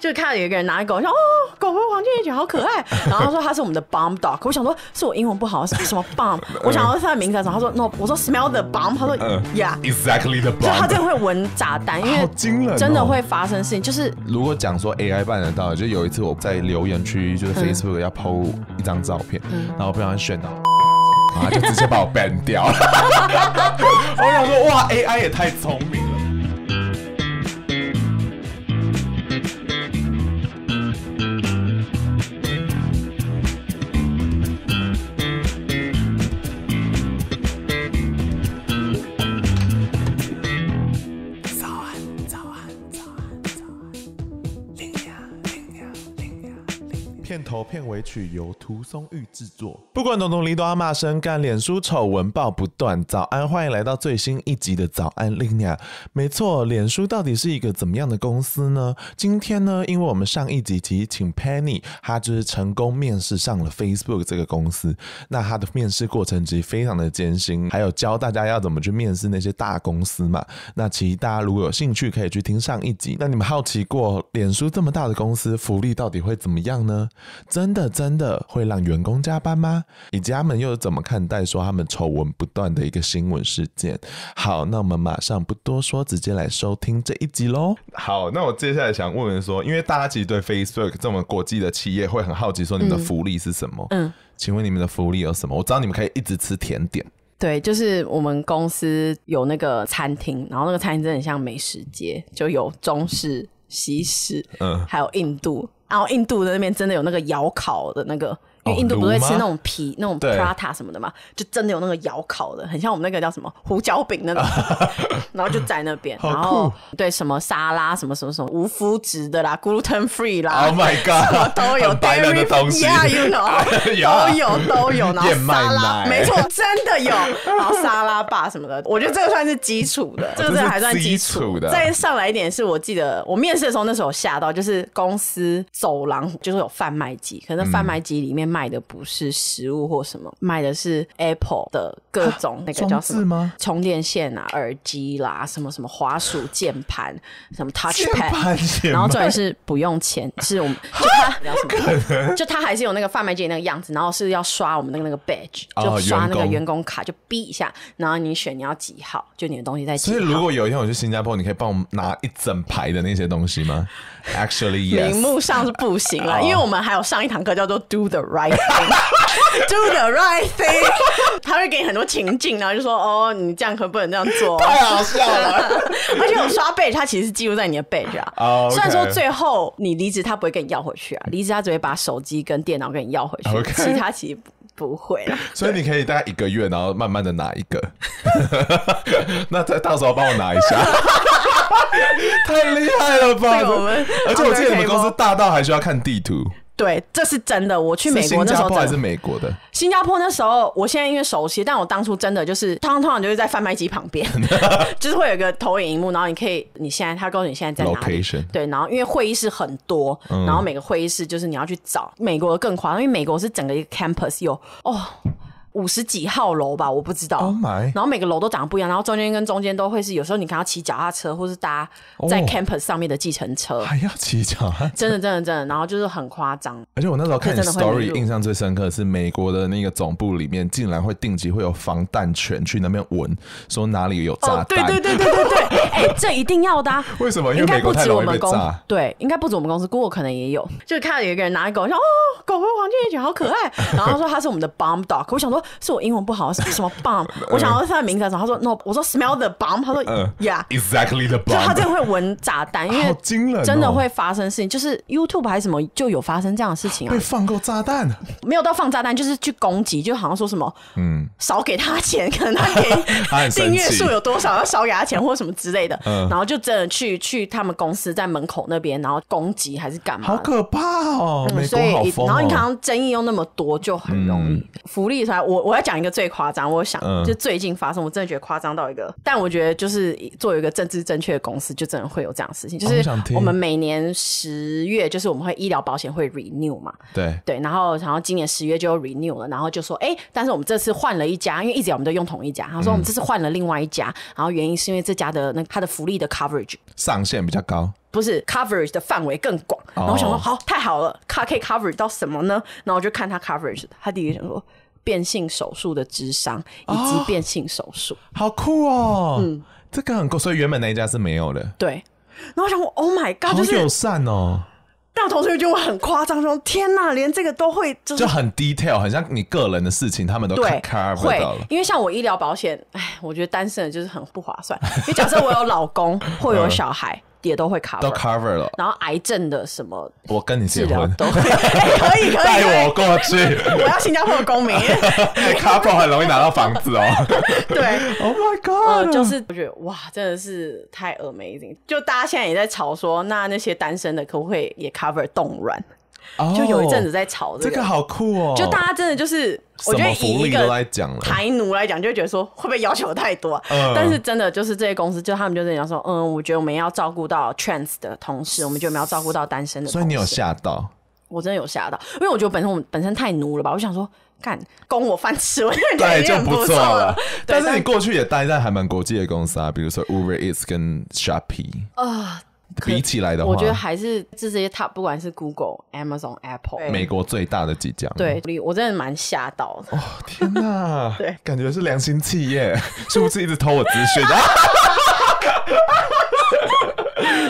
就看到有一个人拿狗，像哦，狗和黄金一起好可爱。然后他说他是我们的 bomb dog。我想说是我英文不好，什么 bomb？我想要他的名字什么？他说 no，我说 smell the bomb。他说嗯，yeah，exactly the。bomb。就他真的会闻炸弹，因为真的会发生事情。就是如果讲说 AI 办得到，就有一次我在留言区就是 Facebook 要 p o 一张照片，然后不小心选到，然后就直接把我 ban 掉了。我想说哇，AI 也太聪明。片尾曲由涂松玉制作。不管懂懂，领导阿骂声干，脸书丑闻爆不断。早安，欢迎来到最新一集的早安 l 丽 a 没错，脸书到底是一个怎么样的公司呢？今天呢，因为我们上一集提请 Penny 就是成功面试上了 Facebook 这个公司，那他的面试过程其实非常的艰辛，还有教大家要怎么去面试那些大公司嘛。那其实大家如果有兴趣，可以去听上一集。那你们好奇过，脸书这么大的公司，福利到底会怎么样呢？真的真的会让员工加班吗？以及他们又是怎么看待说他们丑闻不断的一个新闻事件？好，那我们马上不多说，直接来收听这一集喽。好，那我接下来想问问说，因为大家其实对 Facebook 这么国际的企业会很好奇，说你们的福利是什么？嗯，请问你们的福利有什么？我知道你们可以一直吃甜点。对，就是我们公司有那个餐厅，然后那个餐厅真的很像美食街，就有中式、西式，嗯，还有印度。然后印度的那边真的有那个窑烤的那个。印度不会吃那种皮那种 prata 什么的嘛？就真的有那个窑烤的，很像我们那个叫什么胡椒饼那种。然后就在那边，然后对什么沙拉什么什么什么无麸质的啦，gluten free 啦，Oh my god，什么都有，dairy free h you know，都有都有。然后沙拉，没错，真的有，然后沙拉吧什么的，我觉得这个算是基础的，这个还算基础的。再上来一点是我记得我面试的时候，那时候吓到，就是公司走廊就是有贩卖机，可能贩卖机里面卖。卖的不是食物或什么，卖的是 Apple 的各种那个叫什么充电线啊、耳机啦、什么什么滑鼠键盘、什么 TouchPad，然后重点是不用钱，是我们就他，就他还是有那个贩卖机那个样子，然后是要刷我们的那个 badge，就刷那个员工卡，就逼一下，然后你选你要几号，就你的东西在几号。所以如果有一天我去新加坡，你可以帮我拿一整排的那些东西吗？Actually，屏 幕上是不行了，因为我们还有上一堂课叫做 Do the Right。Do the right thing，他会给你很多情境，然后就说：“哦，你这样可不能这样做。”太好笑了！而且我刷背，他其实记录在你的背啊。哦。虽然说最后你离职，他不会跟你要回去啊。离职他只会把手机跟电脑跟你要回去，其他其实不会。所以你可以大概一个月，然后慢慢的拿一个。那在到时候帮我拿一下，太厉害了吧！我们而且我记得你们公司大到还需要看地图。对，这是真的。我去美国那时候，新加坡还是美国的。新加坡那时候，我现在因为熟悉，但我当初真的就是，通常通常就是在贩卖机旁边，就是会有个投影荧幕，然后你可以，你现在他告诉你现在在哪里，对，然后因为会议室很多，然后每个会议室就是你要去找。美国更夸张，因为美国是整个一个 campus 有哦。五十几号楼吧，我不知道。然后每个楼都长得不一样，然后中间跟中间都会是有时候你看到骑脚踏车，或是搭在 campus 上面的计程车，还要骑脚踏。真的真的真的，然后就是很夸张。而且我那时候看 story，印象最深刻是美国的那个总部里面，竟然会定期会有防弹犬去那边闻，说哪里有炸弹。对对对对对对，哎，这一定要的。为什么？因为美国太容易被炸。对，应该不止我们公司，不过可能也有。就是看到有一个人拿狗，说：“哦，狗狗黄金猎犬好可爱。”然后他说他是我们的 bomb dog。我想说。是我英文不好，什么 bomb？我想要他的名字，然后他说 no，我说 smell the bomb，他说 yeah，exactly the bomb。就他这样会闻炸弹，因为真的会发生事情，就是 YouTube 还是什么就有发生这样的事情啊，被放过炸弹，没有到放炸弹，就是去攻击，就好像说什么，嗯，少给他钱，可能他给 订阅数有多少要少给他钱或什么之类的，然后就真的去去他们公司在门口那边，然后攻击还是干嘛？好可怕哦，所以然后你看争议又那么多，就很容易利出来。我我要讲一个最夸张，我想就最近发生，我真的觉得夸张到一个，但我觉得就是做一个政治正确的公司，就真的会有这样事情。就是我们每年十月，就是我们会医疗保险会 renew 嘛，对对，然后然后今年十月就 renew 了，然后就说，哎，但是我们这次换了一家，因为一直我们都用同一家，他说我们这次换了另外一家，然后原因是因为这家的那他的福利的 coverage 上限比较高，不是 coverage 的范围更广，然后想说好太好了，卡可以 cover a g e 到什么呢？然后我就看他 coverage，他第一个想说。变性手术的智商以及变性手术，好酷哦！嗯，这个很酷，所以原本那一家是没有的。对，然后我想，Oh my God，好友善哦！但我同学就会很夸张说：“天哪，连这个都会，就很 detail，很像你个人的事情，他们都 care 会，因为像我医疗保险，哎，我觉得单身的就是很不划算，因为假设我有老公或有小孩。”也都会 cover，都 cover 了。然后癌症的什么，我跟你结婚都 可以，可以带我过去。我要新加坡的公民，cover 很容易拿到房子哦。对，Oh my god，就是我觉得哇，真的是太 amazing。就大家现在也在吵说，那那些单身的可不可以也 cover 冻卵？就有一阵子在吵这个，这个好酷哦！就大家真的就是，我觉得以一个来讲台奴来讲，就觉得说会不会要求太多？但是真的就是这些公司，就他们就是讲说，嗯，我觉得我们要照顾到 trans 的同事，我们就没有照顾到单身的。所以你有吓到？我真的有吓到，因为我觉得本身我们本身太奴了吧？我想说，干供我饭吃，我 就已经不错了。但是你过去也待在还蛮国际的公司啊，比如说 Uber Eats 跟 s h o p i e 啊。比起来的话，我觉得还是这些它不管是 Google、Amazon、Apple，美国最大的几家。对，我真的蛮吓到的。天啊！对，感觉是良心企业，是不是一直偷我资讯啊？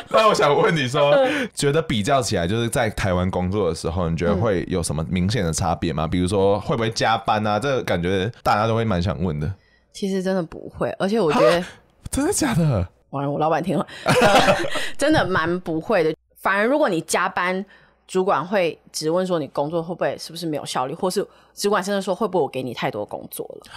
那我想问你说，觉得比较起来，就是在台湾工作的时候，你觉得会有什么明显的差别吗？比如说，会不会加班啊？这个感觉大家都会蛮想问的。其实真的不会，而且我觉得真的假的。完了，我老板听了，真的蛮不会的。反而如果你加班，主管会只问说你工作会不会是不是没有效率，或是主管甚至说会不会我给你太多工作了。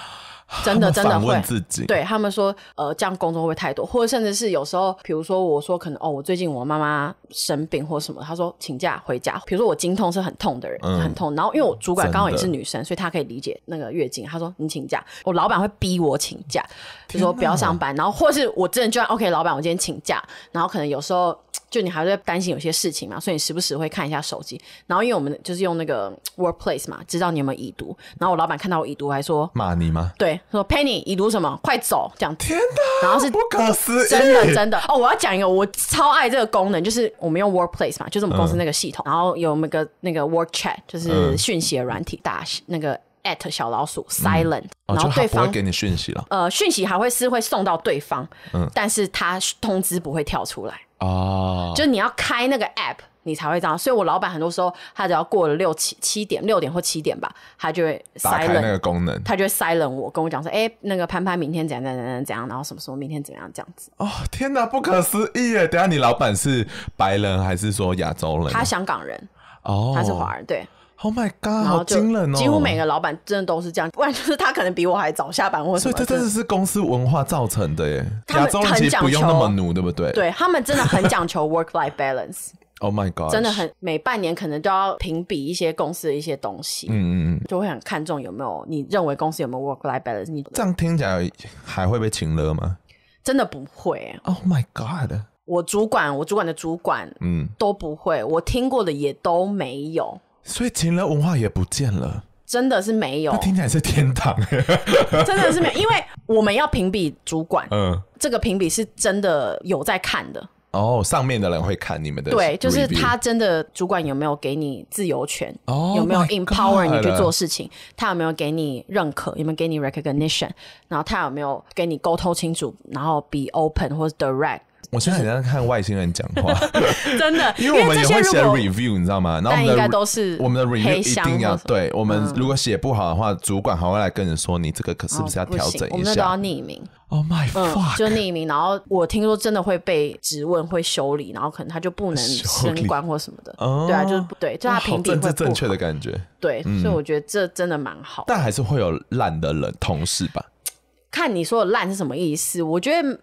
真的真的会，对他们说，呃，这样工作会太多，或者甚至是有时候，比如说我说可能哦，我最近我妈妈生病或什么，他说请假回家。比如说我经痛是很痛的人，很痛。然后因为我主管刚好也是女生，所以她可以理解那个月经。她说你请假，我老板会逼我请假，就说不要上班。然后或是我真的就 OK，老板，我今天请假。然后可能有时候。就你还在担心有些事情嘛，所以你时不时会看一下手机。然后因为我们就是用那个 Workplace 嘛，知道你有没有已读。然后我老板看到我已读，还说：“骂你吗？”对，说 Penny 已读什么？快走！讲天哪，然后是不可思议，真的真的哦！我要讲一个，我超爱这个功能，就是我们用 Workplace 嘛，就是我们公司那个系统，然后有那个那个 Work Chat，就是讯息软体大那个 at 小老鼠 Silent，然后对方给你讯息了，呃，讯息还会是会送到对方，嗯，但是他通知不会跳出来。哦，就你要开那个 app，你才会这样。所以，我老板很多时候，他只要过了六七七点、六点或七点吧，他就会 silent 那个功能，他就会塞 t 我，跟我讲说，哎，那个潘潘明天怎样怎样怎样怎样，然后什么时候明天怎样这样子。哦，天哪，不可思议耶！等下你老板是白人还是说亚洲人？他香港人哦，他是华人对。Oh my god！好惊人哦！几乎每个老板真的都是这样，不然就是他可能比我还早下班。所以这真的是公司文化造成的耶。亚洲人其实不用那么努，对不对？对他们真的很讲求 work-life balance。Oh my god！真的很每半年可能都要评比一些公司的一些东西，嗯嗯嗯，就会很看重有没有你认为公司有没有 work-life balance？你这样听起来还会被请了吗？真的不会。Oh my god！我主管，我主管的主管，嗯，都不会。我听过的也都没有。所以，情人文化也不见了，真的是没有。听起来是天堂，真的是没。有，因为我们要评比主管，嗯，这个评比是真的有在看的。哦，上面的人会看你们的。对，就是他真的主管有没有给你自由权？哦，有没有 empower 你去做事情？他有没有给你认可？有没有给你 recognition？然后他有没有跟你沟通清楚？然后 be open 或者 direct？我在很在看外星人讲话，真的，因为我们会写 review 你知道吗？然后应该都是我们的 review 一定要对我们如果写不好的话，主管还会来跟人说你这个可是不是要调整一下？我们都要匿名。Oh my fuck！就匿名，然后我听说真的会被质问、会修理，然后可能他就不能升官或什么的。对啊，就是不对，就他评定会正确的感觉。对，所以我觉得这真的蛮好。但还是会有烂的人同事吧？看你说的烂是什么意思？我觉得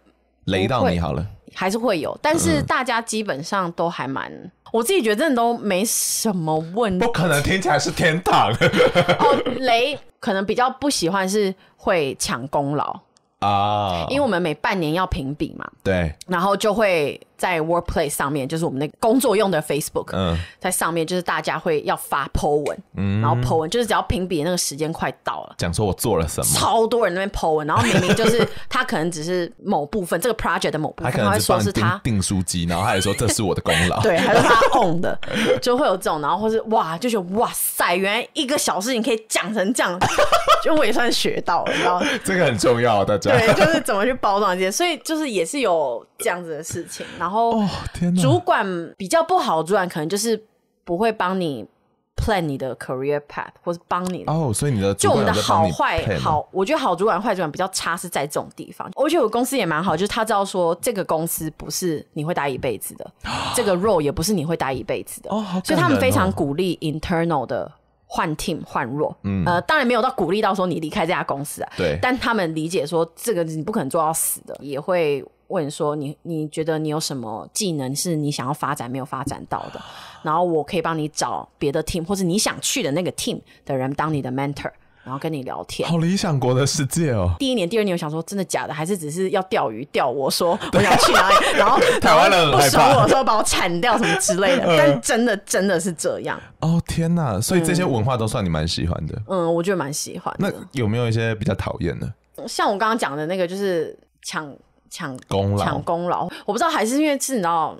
雷到你好了。还是会有，但是大家基本上都还蛮，我自己觉得真的都没什么问题。不可能听起来是天堂。哦，雷可能比较不喜欢是会抢功劳啊，因为我们每半年要评比嘛。对，然后就会。在 Workplace 上面，就是我们那个工作用的 Facebook，嗯、在上面就是大家会要发 PO 文，嗯、然后 PO 文就是只要评比那个时间快到了，讲说我做了什么，超多人那边 PO 文，然后明明就是他可能只是某部分这个 project 的某部分，他可能说是他订书机，然后他也说这是我的功劳，对，还是他碰的，就会有这种，然后或是哇，就觉得哇塞，原来一个小事情可以讲成这样，就我也算学到了，然后 这个很重要，大家对，就是怎么去包装这些，所以就是也是有这样子的事情，然后。然后，主管比较不好管可能就是不会帮你 plan 你的 career path，或是帮你。哦，所以你的就我们的好坏好，我觉得好主管、坏主管比较差是在这种地方。我且得我公司也蛮好，就是他知道说这个公司不是你会待一辈子的，这个 role 也不是你会待一辈子的，所以他们非常鼓励 internal 的换 team、换 role。嗯，呃，当然没有到鼓励到说你离开这家公司啊。对，但他们理解说这个你不可能做到死的，也会。问说你你觉得你有什么技能是你想要发展没有发展到的，然后我可以帮你找别的 team 或者你想去的那个 team 的人当你的 mentor，然后跟你聊天。好理想国的世界哦！第一年、第二年，我想说真的假的，还是只是要钓鱼钓？我说我想去哪里，然后 台湾人不爽我，说把我铲掉什么之类的。但真的真的是这样哦！天哪，所以这些文化都算你蛮喜欢的。嗯，我觉得蛮喜欢。那有没有一些比较讨厌的？像我刚刚讲的那个，就是抢。抢功劳，抢功劳，我不知道还是因为是你知道，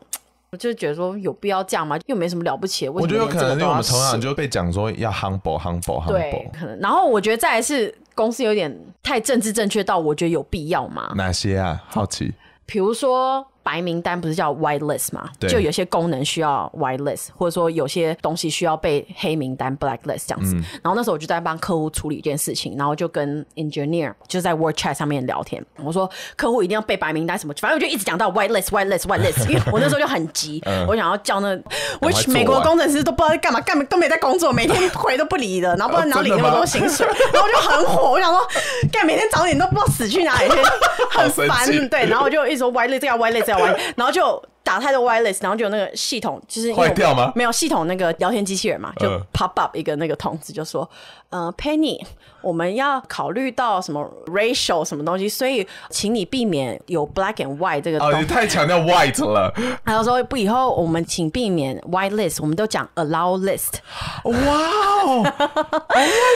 我就觉得说有必要这样吗？又没什么了不起。我觉得有可能是我们同行就被讲说要 humble humble humble，可能。然后我觉得再是公司有点太政治正确到，我觉得有必要吗？哪些啊？好奇，比如说。白名单不是叫 white list 吗？就有些功能需要 white list，或者说有些东西需要被黑名单 black list 这样子。然后那时候我就在帮客户处理一件事情，然后就跟 engineer 就在 w o r d chat 上面聊天，我说客户一定要被白名单什么，反正我就一直讲到 white list white list white list，因为我那时候就很急，我想要叫那 which 美国工程师都不知道在干嘛，干嘛都没在工作，每天回都不理的，然后不知你哪里那么多薪水，然后就很火，我想说，干每天早点都不知道死去哪里，去，很烦。对，然后我就一直说 white list 要 white list 要。然后就打太多 white list，然后就有那个系统就是坏掉吗？没有系统那个聊天机器人嘛，就 pop up 一个那个通知，就说呃 Penny，我们要考虑到什么 racial 什么东西，所以请你避免有 black and white 这个。哦，你太强调 white 了。还有说不，以后我们请避免 white list，我们都讲 allow list。哇哦！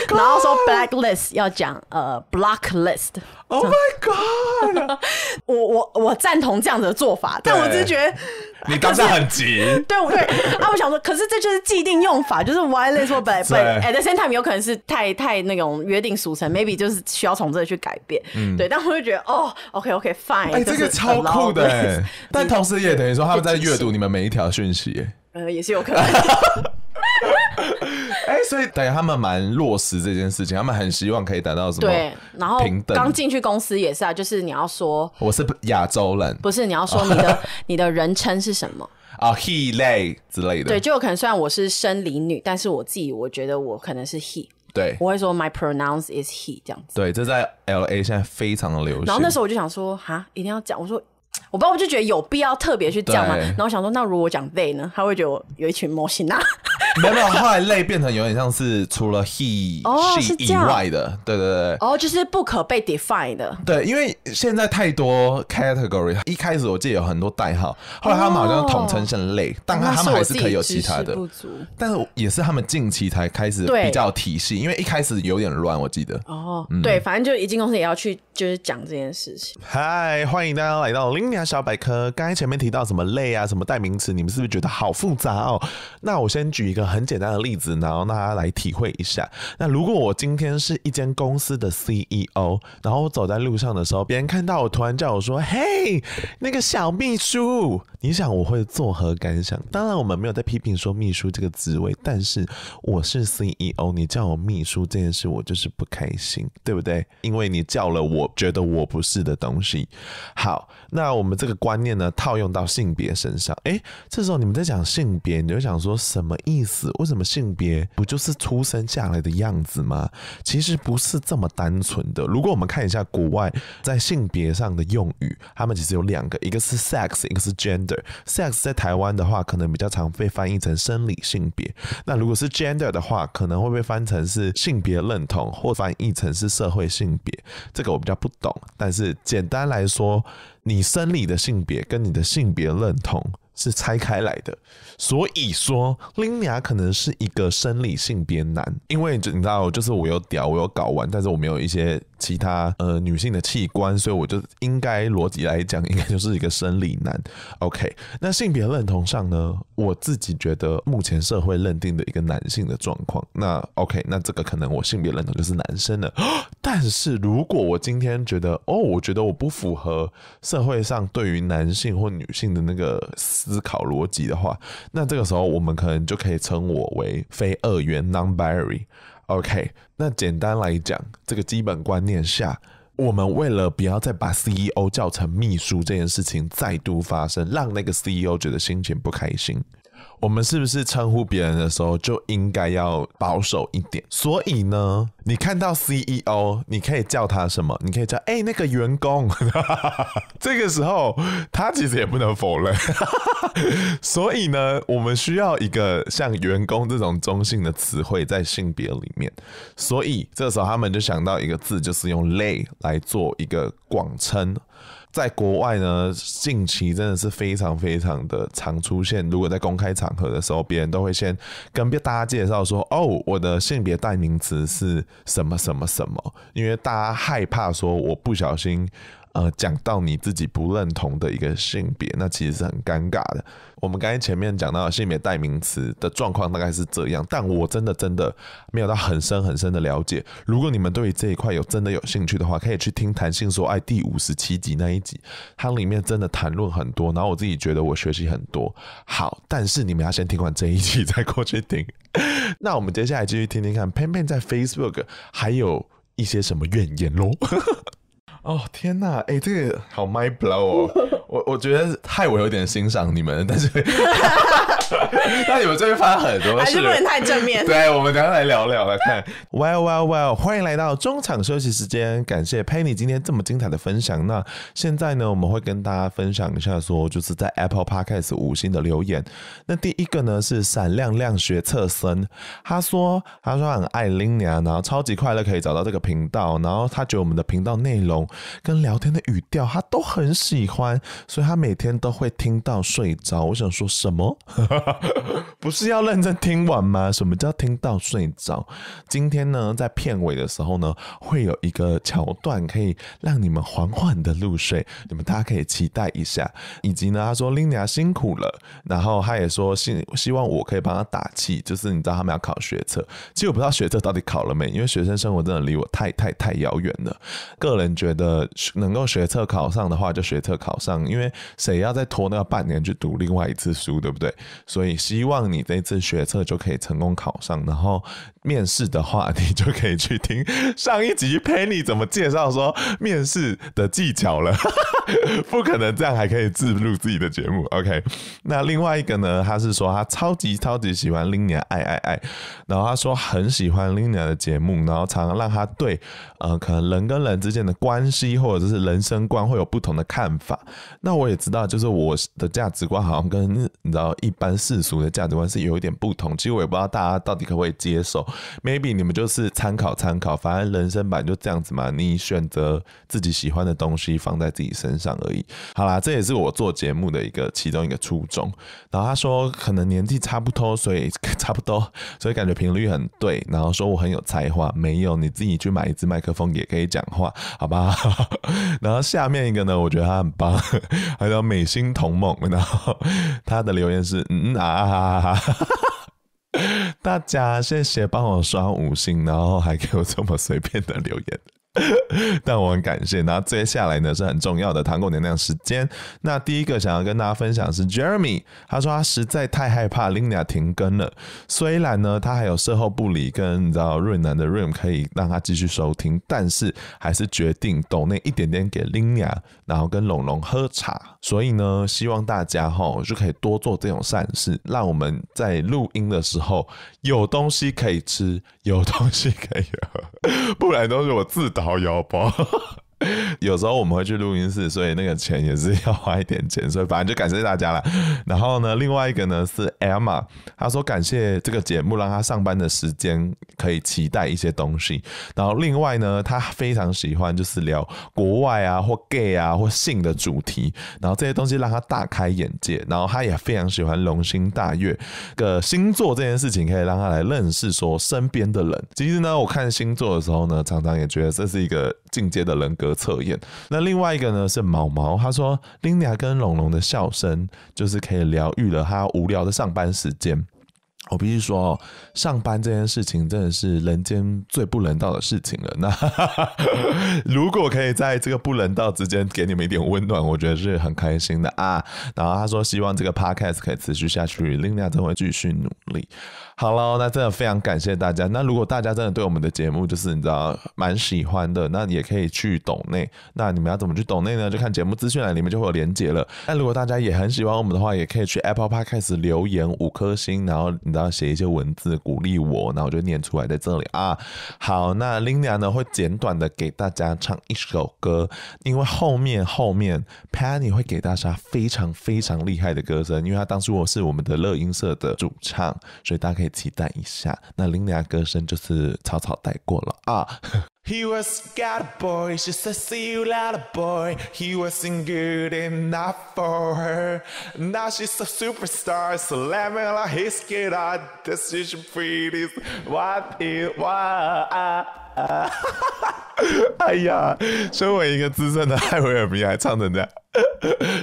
然后说 blacklist 要讲呃 block list。Oh my god！我我我赞同这样的做法，但我只是觉得你刚才很急。对对啊，我想说，可是这就是既定用法，就是 whitelist 或 black。At the same time，有可能是太太那种约定俗成，maybe 就是需要从这里去改变。对，但我就觉得，哦，OK OK fine。哎，这个超酷的。但同时也等于说，他们在阅读你们每一条讯息。呃，也是有可能。哎，所以等于他们蛮落实这件事情，他们很希望可以达到什么？对，然后刚进去公司也是啊，就是你要说我是亚洲人，不是你要说你的 你的人称是什么啊？He 类之类的，对，就可能虽然我是生理女，但是我自己我觉得我可能是 He，对，我会说 My pronounce is He 这样子，对，这在 LA 现在非常的流行。然后那时候我就想说，哈，一定要讲，我说。我爸爸就觉得有必要特别去讲嘛，然后想说，那如果讲 they 呢，他会觉得我有一群模型呐。没有，后来 they 变成有点像是除了 he she 以外的，对对对。哦，就是不可被 define 的。对，因为现在太多 category，一开始我记得有很多代号，后来他们好像统称成 they，但他们还是可以有其他的。但是也是他们近期才开始比较体系，因为一开始有点乱，我记得。哦，对，反正就一进公司也要去就是讲这件事情。嗨，欢迎大家来到。尼亚小百科，刚才前面提到什么类啊，什么代名词，你们是不是觉得好复杂哦？那我先举一个很简单的例子，然后大家来体会一下。那如果我今天是一间公司的 CEO，然后我走在路上的时候，别人看到我，突然叫我说：“嘿，那个小秘书。”你想我会作何感想？当然，我们没有在批评说秘书这个职位，但是我是 CEO，你叫我秘书这件事，我就是不开心，对不对？因为你叫了我觉得我不是的东西。好，那。我们这个观念呢，套用到性别身上。哎，这时候你们在讲性别，你就想说什么意思？为什么性别不就是出生下来的样子吗？其实不是这么单纯的。如果我们看一下国外在性别上的用语，他们其实有两个，一个是 sex，一个是 gender。sex 在台湾的话，可能比较常被翻译成生理性别。那如果是 gender 的话，可能会被翻成是性别认同，或翻译成是社会性别。这个我比较不懂，但是简单来说。你生理的性别跟你的性别认同是拆开来的，所以说林雅可能是一个生理性别男，因为你知道，就是我有屌，我有睾丸，但是我没有一些。其他呃女性的器官，所以我就应该逻辑来讲，应该就是一个生理男。OK，那性别认同上呢，我自己觉得目前社会认定的一个男性的状况，那 OK，那这个可能我性别认同就是男生的。但是如果我今天觉得哦，我觉得我不符合社会上对于男性或女性的那个思考逻辑的话，那这个时候我们可能就可以称我为非二元 （non-binary）。OK，那简单来讲，这个基本观念下，我们为了不要再把 CEO 叫成秘书这件事情再度发生，让那个 CEO 觉得心情不开心。我们是不是称呼别人的时候就应该要保守一点？所以呢，你看到 CEO，你可以叫他什么？你可以叫哎那个员工。这个时候他其实也不能否认。所以呢，我们需要一个像员工这种中性的词汇在性别里面。所以这时候他们就想到一个字，就是用 “lay” 来做一个广称。在国外呢，近期真的是非常非常的常出现。如果在公开场合的时候，别人都会先跟别大家介绍说：“哦，我的性别代名词是什么什么什么？”因为大家害怕说我不小心。呃，讲到你自己不认同的一个性别，那其实是很尴尬的。我们刚才前面讲到性别代名词的状况大概是这样，但我真的真的没有到很深很深的了解。如果你们对于这一块有真的有兴趣的话，可以去听《谈性说爱》第五十七集那一集，它里面真的谈论很多，然后我自己觉得我学习很多。好，但是你们要先听完这一集再过去听。那我们接下来继续听听看，Pan Pan 在 Facebook 还有一些什么怨言喽。哦天呐，哎，这个好 m y blow 哦！我我觉得害我有点欣赏你们，但是，那你们这边发很多还是不能太正面。对，我们等下来聊聊来看。Well well well，欢迎来到中场休息时间。感谢 Penny 今天这么精彩的分享。那现在呢，我们会跟大家分享一下，说就是在 Apple Podcast 五星的留言。那第一个呢是闪亮亮学侧身，他说他说很爱 Linia，然后超级快乐可以找到这个频道，然后他觉得我们的频道内容跟聊天的语调他都很喜欢。所以他每天都会听到睡着。我想说什么？不是要认真听完吗？什么叫听到睡着？今天呢，在片尾的时候呢，会有一个桥段可以让你们缓缓的入睡，你们大家可以期待一下。以及呢，他说 l i n d a 辛苦了，然后他也说希希望我可以帮他打气，就是你知道他们要考学测，其实我不知道学测到底考了没，因为学生生活真的离我太太太遥远了。个人觉得能够学测考上的话，就学测考上。因为谁要再拖那个半年去读另外一次书，对不对？所以希望你这次学测就可以成功考上，然后面试的话，你就可以去听上一集 Penny 怎么介绍说面试的技巧了。不可能这样还可以自录自己的节目，OK？那另外一个呢，他是说他超级超级喜欢 Linia，爱爱爱，然后他说很喜欢 Linia 的节目，然后常让他对。呃，可能人跟人之间的关系，或者就是人生观会有不同的看法。那我也知道，就是我的价值观好像跟你知道一般世俗的价值观是有一点不同。其实我也不知道大家到底可不可以接受。Maybe 你们就是参考参考，反正人生版就这样子嘛。你选择自己喜欢的东西放在自己身上而已。好啦，这也是我做节目的一个其中一个初衷。然后他说，可能年纪差不多，所以差不多，所以感觉频率很对。然后说我很有才华，没有，你自己去买一支麦克。风也可以讲话，好吧？然后下面一个呢，我觉得他很棒，还 有美心童梦，然后他的留言是：嗯啊，大家谢谢帮我刷五星，然后还给我这么随便的留言。但我很感谢。那接下来呢是很重要的糖果娘娘时间。那第一个想要跟大家分享是 Jeremy，他说他实在太害怕 Linda 停更了。虽然呢他还有售后部里跟你知道瑞南的 Room 可以让他继续收听，但是还是决定抖内一点点给 Linda，然后跟龙龙喝茶。所以呢，希望大家哈就可以多做这种善事，让我们在录音的时候有东西可以吃，有东西可以喝，不然都是我自导。好腰包。有时候我们会去录音室，所以那个钱也是要花一点钱。所以反正就感谢大家了。然后呢，另外一个呢是 Emma，他说感谢这个节目让他上班的时间可以期待一些东西。然后另外呢，他非常喜欢就是聊国外啊或 gay 啊或性的主题。然后这些东西让他大开眼界。然后他也非常喜欢龙星大月个星座这件事情，可以让他来认识说身边的人。其实呢，我看星座的时候呢，常常也觉得这是一个进阶的人格。测验。那另外一个呢是毛毛，他说，玲 a 跟龙龙的笑声就是可以疗愈了他无聊的上班时间。我必须说，上班这件事情真的是人间最不人道的事情了。那 如果可以在这个不人道之间给你们一点温暖，我觉得是很开心的啊。然后他说，希望这个 podcast 可以持续下去，玲玲将会继续努力。好喽，那真的非常感谢大家。那如果大家真的对我们的节目就是你知道蛮喜欢的，那也可以去懂内。那你们要怎么去懂内呢？就看节目资讯栏里面就会有连接了。那如果大家也很喜欢我们的话，也可以去 Apple Podcast 留言五颗星，然后你知道写一些文字鼓励我，那我就念出来在这里啊。好，那 Linda 呢会简短的给大家唱一首歌，因为后面后面 Penny 会给大家非常非常厉害的歌声，因为他当初我是我们的乐音社的主唱，所以大家可以。期待一下。那林良歌声就是草草带过了啊。He was got a boy, she said. see you later boy. He wasn't good enough for her. Now she's a superstar, so let me like his kid out. This is pretty. What is what? 啊哈哈！哎呀，身为一个资深的艾薇尔迷，还唱的样，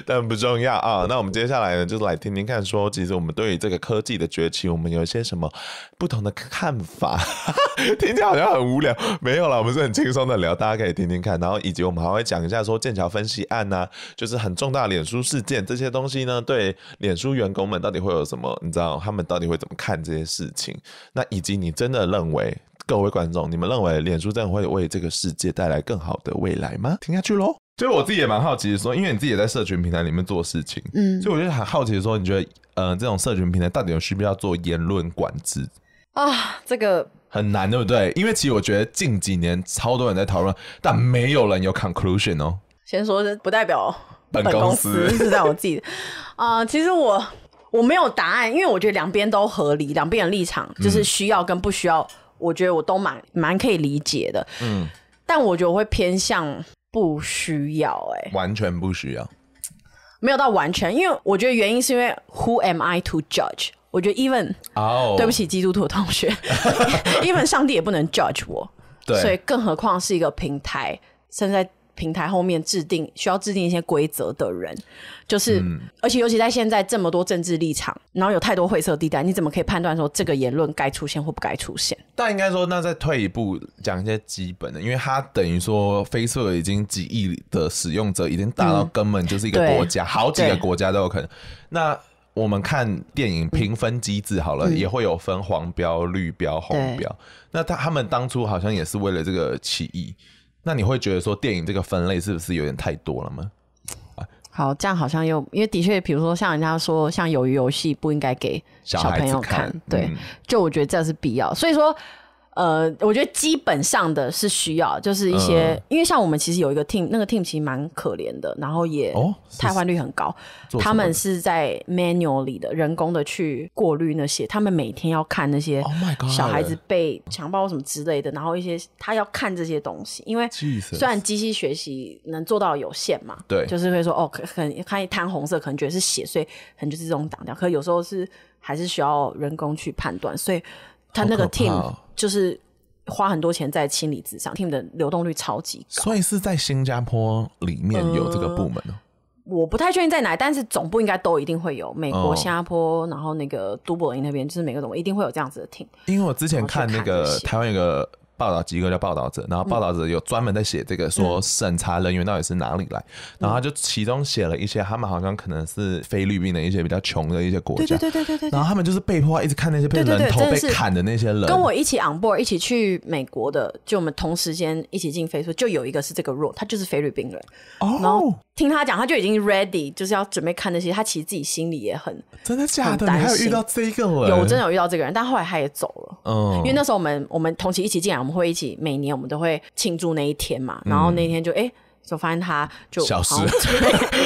但不重要啊。那我们接下来呢，就来听听看，说其实我们对于这个科技的崛起，我们有一些什么不同的看法。听起来好像很无聊，没有了，我们是很轻松的聊，大家可以听听看。然后，以及我们还会讲一下说剑桥分析案呢，就是很重大脸书事件这些东西呢，对脸书员工们到底会有什么？你知道他们到底会怎么看这些事情？那以及你真的认为？各位观众，你们认为脸书真的会为这个世界带来更好的未来吗？听下去喽。就是我自己也蛮好奇的，说，因为你自己也在社群平台里面做事情，嗯，所以我就是很好奇，说你觉得，呃，这种社群平台到底有需不需要做言论管制啊？这个很难，对不对？因为其实我觉得近几年超多人在讨论，但没有人有 conclusion 哦。先说是不代表本公司是在我自己啊。其实我我没有答案，因为我觉得两边都合理，两边的立场就是需要跟不需要。我觉得我都蛮蛮可以理解的，嗯，但我觉得会偏向不需要，哎，完全不需要，没有到完全，因为我觉得原因是因为 who am I to judge？我觉得 even 对不起基督徒同学，even 上帝也不能 judge 我，对，所以更何况是一个平台，现在。平台后面制定需要制定一些规则的人，就是，而且尤其在现在这么多政治立场，然后有太多灰色地带，你怎么可以判断说这个言论该出现或不该出现？但应该说，那再退一步讲一些基本的，因为它等于说，Facebook 已经几亿的使用者已经达到根本就是一个国家，好几个国家都有可能。那我们看电影评分机制好了，也会有分黄标、绿标、红标。那他他们当初好像也是为了这个起义。那你会觉得说电影这个分类是不是有点太多了吗？好，这样好像又因为的确，比如说像人家说像友鱼游戏不应该给小朋友看，对，就我觉得这是必要，所以说。呃，我觉得基本上的是需要，就是一些，因为像我们其实有一个 team，那个 team 其实蛮可怜的，然后也替换率很高。他们是在 manual 里的，人工的去过滤那些。他们每天要看那些小孩子被强暴什么之类的，然后一些他要看这些东西，因为虽然机器学习能做到有限嘛，对，就是会说哦，很看一滩红色，可能觉得是血，所以很就是这种挡掉。可有时候是还是需要人工去判断，所以。他那个 team 就是花很多钱在清理纸上 team 的流动率超级高，所以是在新加坡里面有这个部门我不太确定在哪，但是总部应该都一定会有美国、新加坡，然后那个都柏林那边就是每个总部一定会有这样子的 team。因为我之前看那个台湾有个。报道机构叫报道者，然后报道者有专门在写这个，说审查人员到底是哪里来，然后他就其中写了一些，他们好像可能是菲律宾的一些比较穷的一些国家，对对对对对，然后他们就是被迫一直看那些被人头被砍的那些人。跟我一起 on board 一起去美国的，就我们同时间一起进飞书，就有一个是这个 role，他就是菲律宾人，哦，然后听他讲，他就已经 ready，就是要准备看那些，他其实自己心里也很真的假的，还有遇到这个，有真的有遇到这个人，但后来他也走了，嗯，因为那时候我们我们同期一起进。会一起每年我们都会庆祝那一天嘛，然后那天就哎，就发现他就消失 了，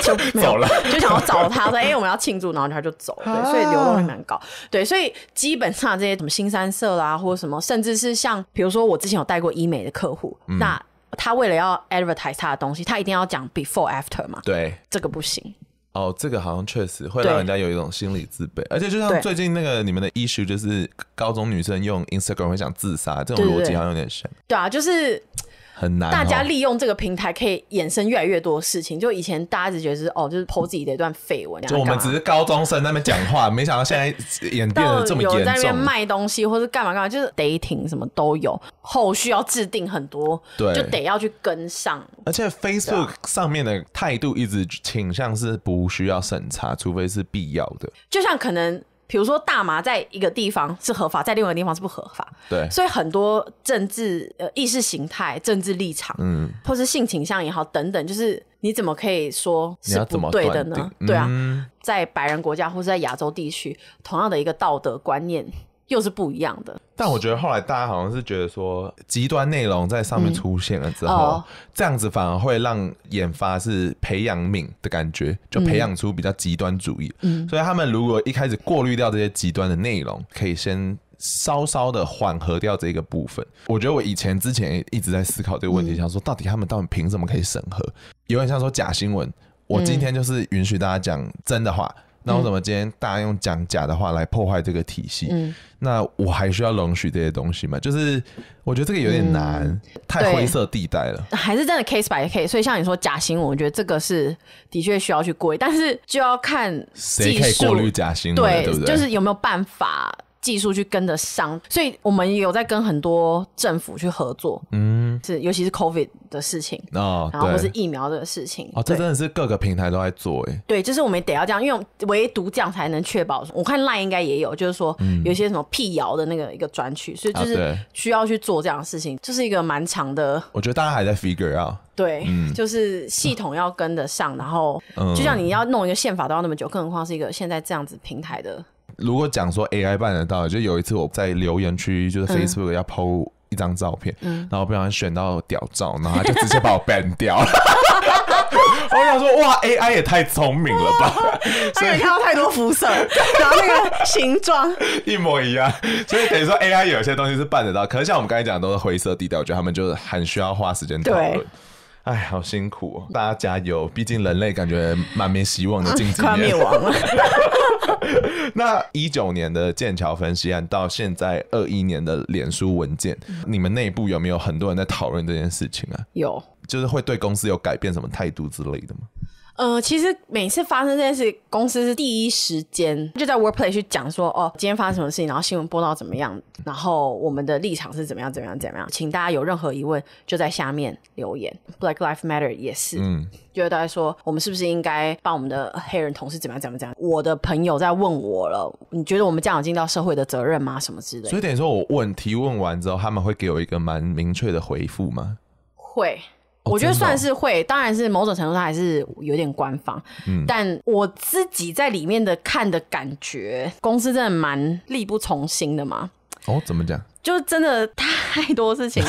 就有了，就想要找他，说哎，我们要庆祝，然后他就走了，所以流动率蛮高，对，所以基本上这些什么新三色啦，或者什么，甚至是像比如说我之前有带过医美的客户，那他为了要 advertise 他的东西，他一定要讲 before after 嘛，对，这个不行。哦，这个好像确实会让人家有一种心理自卑，而且就像最近那个你们的 issue，就是高中女生用 Instagram 会想自杀，这种逻辑好像有点神。对啊，就是。很难。大家利用这个平台可以衍生越来越多的事情。就以前大家只觉得是哦，就是剖自己的一段绯闻。就我们只是高中生在那边讲话，没想到现在演变的这么严重。有在那边卖东西或是干嘛干嘛，就是 dating 什么都有。后续要制定很多，就得要去跟上。而且 Facebook 上面的态度一直倾向是不需要审查，除非是必要的。就像可能。比如说大麻在一个地方是合法，在另外一个地方是不合法。对，所以很多政治呃意识形态、政治立场，嗯，或是性倾向也好等等，就是你怎么可以说是不对的呢？对啊，在白人国家或是在亚洲地区，同样的一个道德观念。又是不一样的，但我觉得后来大家好像是觉得说，极端内容在上面出现了之后，这样子反而会让研发是培养敏的感觉，就培养出比较极端主义。所以他们如果一开始过滤掉这些极端的内容，可以先稍稍的缓和掉这个部分。我觉得我以前之前一直在思考这个问题，想说到底他们到底凭什么可以审核？有点像说假新闻，我今天就是允许大家讲真的话。那我怎么今天大家用讲假的话来破坏这个体系？那我还需要容许这些东西吗？就是我觉得这个有点难，太灰色地带了。还是真的 case by case。所以像你说假新闻，我觉得这个是的确需要去过，但是就要看可以过滤假新闻，对，就是有没有办法。技术去跟得上，所以我们有在跟很多政府去合作，嗯，是尤其是 COVID 的事情，哦，然后或是疫苗的事情，哦，这真的是各个平台都在做，哎，对，就是我们得要这样，因为唯独这样才能确保。我看 Line 应该也有，就是说有一些什么辟谣的那个一个转曲，所以就是需要去做这样的事情，就是一个蛮长的。我觉得大家还在 figure 啊，对，嗯，就是系统要跟得上，然后就像你要弄一个宪法都要那么久，更何况是一个现在这样子平台的。如果讲说 AI 办得到，就有一次我在留言区，就是 Facebook 要 PO 一张照片，然后不小心选到屌照，然后他就直接把我 ban 掉了。我想说，哇，AI 也太聪明了吧！所以看到太多肤色，然后那个形状一模一样，所以等于说 AI 有些东西是办得到。可是像我们刚才讲，都是灰色地带，我觉得他们就是很需要花时间讨论。哎，好辛苦，大家加油！毕竟人类感觉蛮没希望的，经济 快灭亡了。那一九年的剑桥分析案，到现在二一年的脸书文件，你们内部有没有很多人在讨论这件事情啊？有，就是会对公司有改变什么态度之类的吗？呃，其实每次发生这件事，公司是第一时间就在 Workplace 去讲说，哦，今天发生什么事情，然后新闻播到怎么样，然后我们的立场是怎么样，怎么样，怎么样？请大家有任何疑问就在下面留言。Black Life Matter 也是，嗯，就是大家说，我们是不是应该帮我们的黑人同事怎么样，怎么样？我的朋友在问我了，你觉得我们这样有尽到社会的责任吗？什么之类的？所以等于说，我问提问完之后，他们会给我一个蛮明确的回复吗？会。我觉得算是会，当然是某种程度上还是有点官方。嗯，但我自己在里面的看的感觉，公司真的蛮力不从心的嘛。哦，怎么讲？就真的太多事情，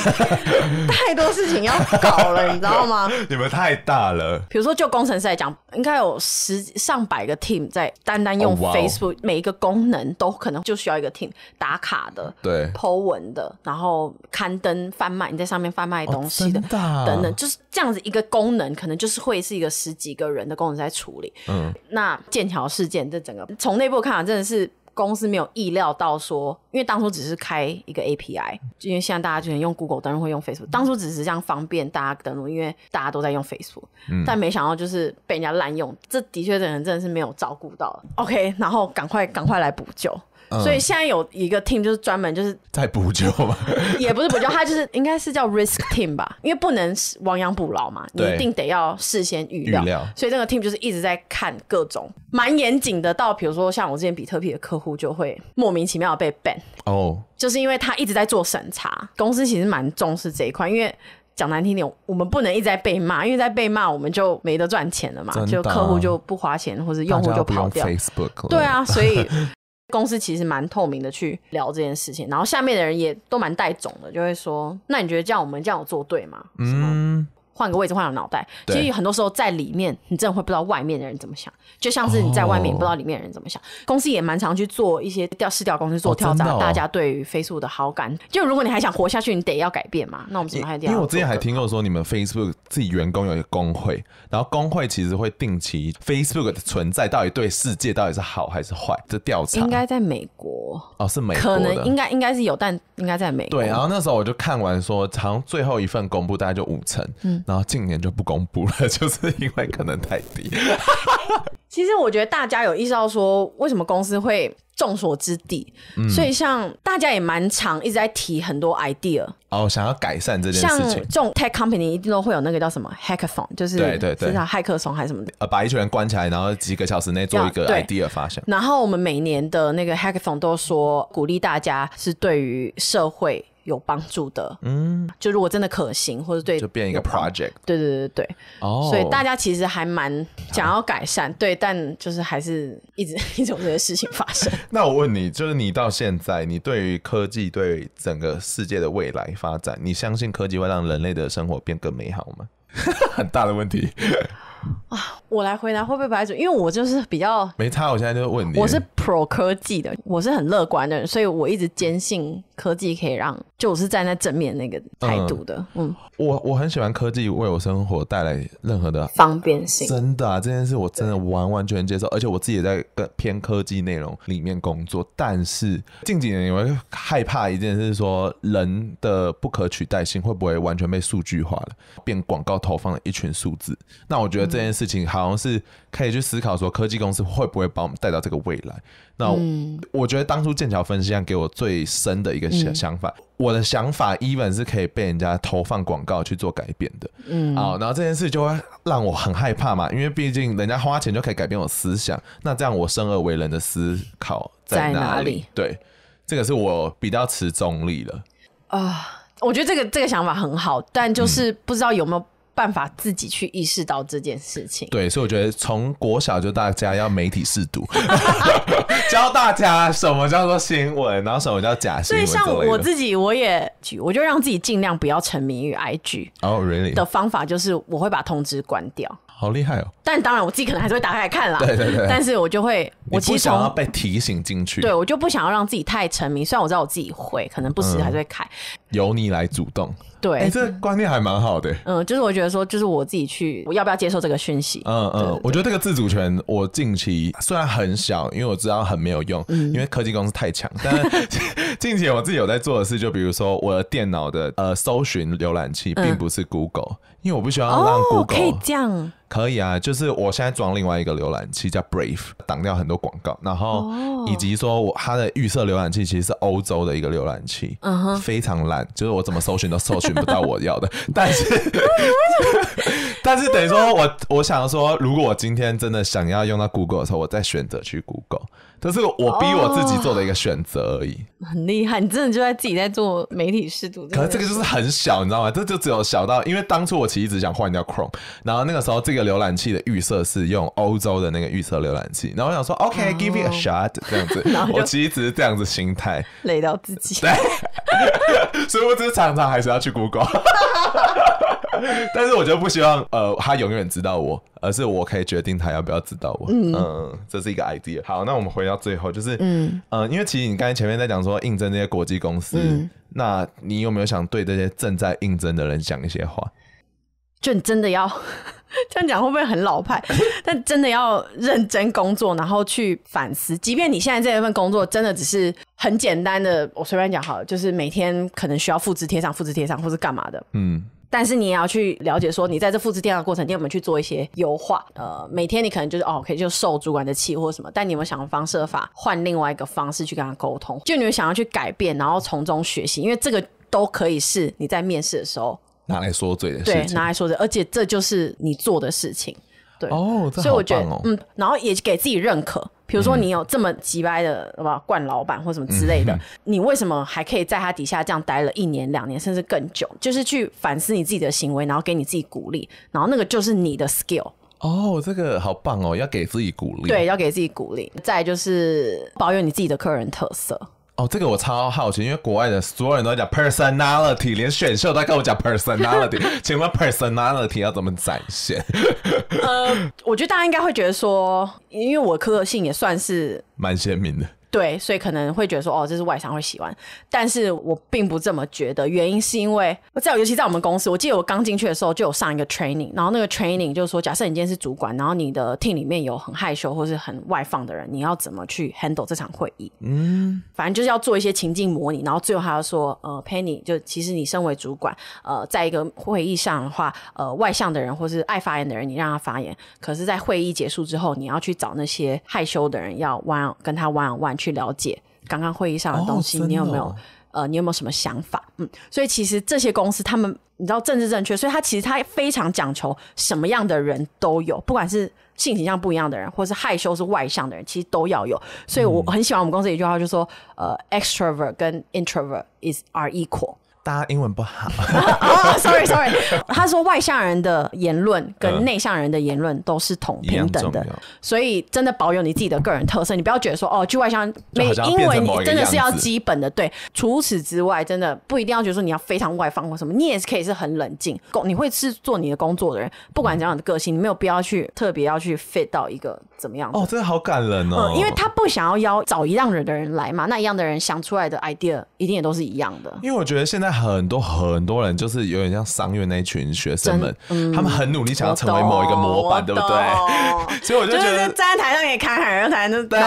太多事情要搞了，你知道吗？你们太大了。比如说，就工程师来讲，应该有十上百个 team 在单单用 Facebook 每一个功能都可能就需要一个 team 打卡的，对，p o 文的，然后刊登贩卖你在上面贩卖东西的，等等，就是这样子一个功能，可能就是会是一个十几个人的功能在处理。嗯，那剑桥事件这整个从内部看啊，真的是。公司没有意料到说，因为当初只是开一个 API，因为现在大家就能用 Google 登录，会用 Facebook，当初只是这样方便大家登录，因为大家都在用 Facebook，但没想到就是被人家滥用，这的确的人真的是没有照顾到，OK，然后赶快赶快来补救。所以现在有一个 team 就是专门就是在补救嘛，也不是补救，它就是应该是叫 risk team 吧，因为不能亡羊补牢嘛，你一定得要事先预料。所以这个 team 就是一直在看各种蛮严谨的，到比如说像我之前比特币的客户就会莫名其妙被 ban，哦，就是因为他一直在做审查，公司其实蛮重视这一块，因为讲难听点，我们不能一直在被骂，因为在被骂我们就没得赚钱了嘛，就客户就不花钱或者用户就跑掉，对啊，所以。公司其实蛮透明的，去聊这件事情，然后下面的人也都蛮带种的，就会说：“那你觉得这样我们这样有做对吗？”嗯。换个位置，换个脑袋。其实很多时候在里面，你真的会不知道外面的人怎么想。就像是你在外面，不知道里面的人怎么想。公司也蛮常去做一些调，试调公司做调查，大家对于 Facebook 的好感。就如果你还想活下去，你得要改变嘛。那我们怎么还这样？因为我之前还听过说，你们 Facebook 自己员工有一工会，然后工会其实会定期 Facebook 的存在到底对世界到底是好还是坏的调查。应该在美国哦，是美可能应该应该是有，但应该在美国。对，然后那时候我就看完说，好像最后一份公布大概就五成。嗯。然后近年就不公布了，就是因为可能太低。其实我觉得大家有意识到说，为什么公司会众所知地，所以像大家也蛮常一直在提很多 idea，哦，想要改善这件事情。像这种 tech company 一定都会有那个叫什么 hackathon，就是对对对，是叫 hackathon 还是什么的？呃，把一群人关起来，然后几个小时内做一个 idea 发现。然后我们每年的那个 hackathon 都说鼓励大家是对于社会。有帮助的，嗯，就如果真的可行或者对，就变一个 project，对对对对哦，所以大家其实还蛮想要改善，对，但就是还是一直 一种这些事情发生。那我问你，就是你到现在，你对于科技对整个世界的未来发展，你相信科技会让人类的生活变更美好吗？很大的问题啊！我来回答会不会白煮，因为我就是比较没差。我现在就是问你，我是。pro 科技的，我是很乐观的人，所以我一直坚信科技可以让，就我是站在正面那个态度的，嗯，我我很喜欢科技为我生活带来任何的方便性，真的啊，这件事我真的完完全接受，而且我自己也在跟偏科技内容里面工作，但是近几年因为害怕一件事，是说人的不可取代性会不会完全被数据化了，变广告投放的一群数字，那我觉得这件事情好像是可以去思考说，科技公司会不会把我们带到这个未来。那我觉得当初剑桥分析上给我最深的一个想想法，我的想法 even 是可以被人家投放广告去做改变的。嗯，好，然后这件事就会让我很害怕嘛，因为毕竟人家花钱就可以改变我思想，那这样我生而为人的思考在哪里？对，这个是我比较持中立了。啊，我觉得这个这个想法很好，但就是不知道有没有。办法自己去意识到这件事情。对，所以我觉得从国小就大家要媒体试读，教大家什么叫做新闻，然后什么叫假新闻。所以像我自己，我也我就让自己尽量不要沉迷于 IG。哦，really？的方法就是我会把通知关掉。好厉害哦！但当然我自己可能还是会打开看啦。对对对。但是我就会，我不想要被提醒进去。对，我就不想要让自己太沉迷。虽然我知道我自己会，可能不时还是会看。由你来主动。对，哎，这观念还蛮好的。嗯，就是我觉得说，就是我自己去，我要不要接受这个讯息？嗯嗯，我觉得这个自主权，我近期虽然很小，因为我知道很没有用，因为科技公司太强。但 近期我自己有在做的事，就比如说我的电脑的呃搜寻浏览器并不是 Google，因为我不希望让 Google 可以这样，可以啊，就是我现在装另外一个浏览器叫 Brave，挡掉很多广告，然后以及说我它的预设浏览器其实是欧洲的一个浏览器，嗯哼，非常烂，就是我怎么搜寻都搜寻。不到我要的，但是 但是等于说，我我想说，如果我今天真的想要用到 Google 的时候，我再选择去 Google。这是我逼我自己做的一个选择而已。很厉害，你真的就在自己在做媒体试图。可是这个就是很小，你知道吗？这就只有小到，因为当初我其实一直想换掉 Chrome，然后那个时候这个浏览器的预设是用欧洲的那个预设浏览器，然后我想说 OK，give y e a shot 这样子，我其实只是这样子心态累到自己。对，所以我只是常常还是要去 Google。但是我觉得不希望呃，他永远知道我，而是我可以决定他要不要知道我。嗯，这是一个 idea。好，那我们回到最后，就是嗯嗯，因为其实你刚才前面在讲说应征那些国际公司，那你有没有想对这些正在应征的人讲一些话？就你真的要 这样讲，会不会很老派？但真的要认真工作，然后去反思，即便你现在这一份工作真的只是很简单的，我随便讲好，就是每天可能需要复制贴上、复制贴上，或是干嘛的。嗯。但是你也要去了解，说你在这复制店的过程，你有没有去做一些优化。呃，每天你可能就是哦，可以就受主管的气或者什么，但你有没有想方设法换另外一个方式去跟他沟通？就你们想要去改变，然后从中学习，因为这个都可以是你在面试的时候拿来说嘴的事情，拿来说嘴，而且这就是你做的事情。哦，所以我觉得，嗯，然后也给自己认可。比如说，你有这么急歪的么冠老板或什么之类的，你为什么还可以在他底下这样待了一年、两年，甚至更久？就是去反思你自己的行为，然后给你自己鼓励，然后那个就是你的 skill。哦，这个好棒哦，要给自己鼓励。对，要给自己鼓励。再就是保有你自己的客人特色。哦，这个我超好奇，因为国外的所有人都在讲 personality，连选秀都在跟我讲 personality，请问 personality 要怎么展现？呃，我觉得大家应该会觉得说，因为我个性也算是蛮鲜明的。对，所以可能会觉得说哦，这是外商会喜欢，但是我并不这么觉得，原因是因为在尤其在我们公司，我记得我刚进去的时候就有上一个 training，然后那个 training 就是说，假设你今天是主管，然后你的 team 里面有很害羞或是很外放的人，你要怎么去 handle 这场会议？嗯，反正就是要做一些情境模拟，然后最后还要说，呃，Penny 就其实你身为主管，呃，在一个会议上的话，呃，外向的人或是爱发言的人，你让他发言，可是，在会议结束之后，你要去找那些害羞的人要 one 跟他弯弯去。去了解刚刚会议上的东西，你有没有呃，你有没有什么想法？嗯，所以其实这些公司，他们你知道政治正确，所以他其实他非常讲求什么样的人都有，不管是性形象不一样的人，或是害羞是外向的人，其实都要有。所以我很喜欢我们公司一句话，就说呃，extrovert 跟 introvert is are equal。大家英文不好，哦，sorry sorry，他说外向人的言论跟内向人的言论都是同平等的，所以真的保有你自己的个人特色，你不要觉得说哦去外向，因英文真的是要基本的，对。除此之外，真的不一定要觉得说你要非常外放或什么，你也是可以是很冷静，工你会是做你的工作的人，不管怎样的个性，你没有必要去特别要去 fit 到一个。怎么样？哦，真的好感人哦！因为他不想要邀找一样的人来嘛，那一样的人想出来的 idea 一定也都是一样的。因为我觉得现在很多很多人就是有点像商学院那一群学生们，他们很努力想要成为某一个模板，对不对？所以我就觉得站在台上可以侃侃而谈，就对，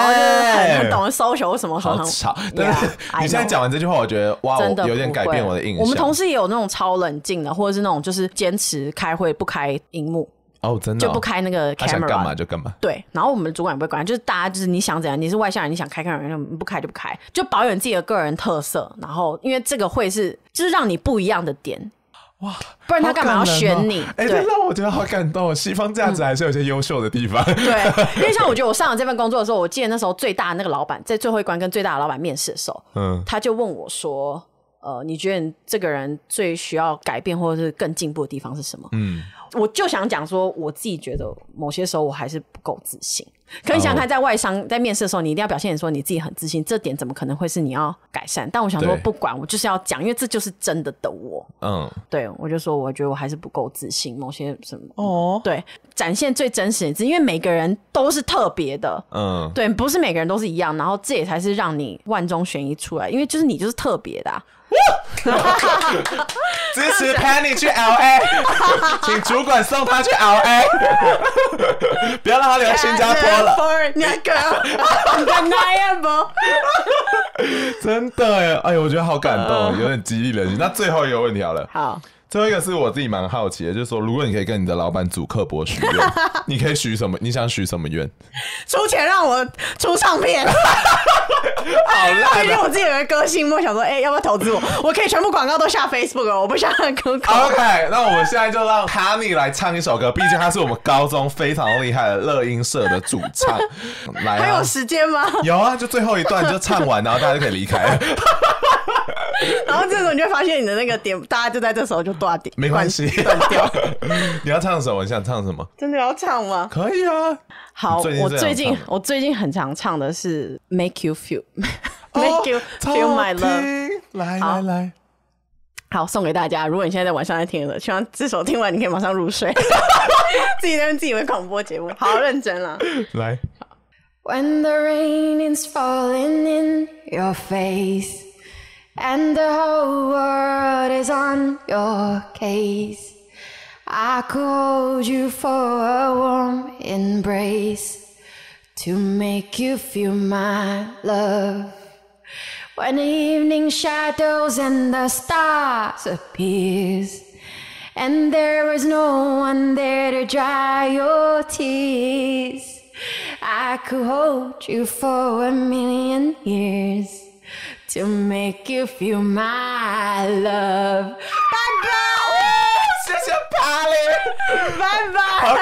很懂得 social 什么什么，好吵。但是你现在讲完这句话，我觉得哇，真的有点改变我的印象。我们同事也有那种超冷静的，或者是那种就是坚持开会不开荧幕。哦，真的就不开那个 camera，干嘛就干嘛。对，然后我们主管也不会管，就是大家就是你想怎样，你是外向人，你想开 camera，不开就不开，就保有自己的个人特色。然后，因为这个会是就是让你不一样的点，哇！不然他干嘛要选你？哎，这让我觉得好感动。西方这样子还是有些优秀的地方。对，因为像我觉得我上了这份工作的时候，我记得那时候最大的那个老板在最后一关跟最大的老板面试的时候，嗯，他就问我说：“呃，你觉得这个人最需要改变或者是更进步的地方是什么？”嗯。我就想讲说，我自己觉得某些时候我还是不够自信。可以想想看，在外商在面试的时候，你一定要表现说你自己很自信，这点怎么可能会是你要改善？但我想说，不管我就是要讲，因为这就是真的的我。嗯，对，我就说我觉得我还是不够自信，某些什么。哦。对，展现最真实，因为每个人都是特别的。嗯。对，不是每个人都是一样，然后这也才是让你万中选一出来，因为就是你就是特别的。支持 Penny 去 LA，请主管送他去 LA，不要让他留在新加坡了。deniable，真的哎，哎呦，我觉得好感动，有点激励人心。那最后一个问题好了。好。最后一个是我自己蛮好奇的，就是说，如果你可以跟你的老板主克伯许愿，你可以许什么？你想许什么愿？出钱让我出唱片。好烂！因为我自己有个歌星，我想说，哎，要不要投资我？我可以全部广告都下 Facebook，我不下 Google。OK，那我们现在就让卡米来唱一首歌，毕竟他是我们高中非常厉害的乐音社的主唱。来，还有时间吗？有啊，就最后一段就唱完，然后大家就可以离开。然后这时候你就发现你的那个点，大家就在这时候就。没关系，断掉。你要唱什么？你想唱什么？真的要唱吗？可以啊。好，我最近我最近很常唱的是《Make You Feel》，《Make You Feel My Love》。来来来，好送给大家。如果你现在在晚上在听的，希望这首听完你可以马上入睡。自己在自己为广播节目，好认真了。来。and the whole world is on your case. I called you for a warm embrace to make you feel my love. When evening shadows and the stars appears, and there is no one there to dry your tears. I could hold you for a million years to make you feel my love. Bye bye. Bye bye. Sister Polly. How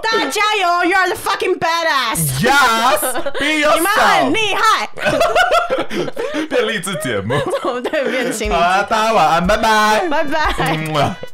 can you are the fucking badass. Yes. badass。Yes，be yourself。你们很厉害。变励志节目，怎么对变心理？好，大家晚安，拜拜，拜拜。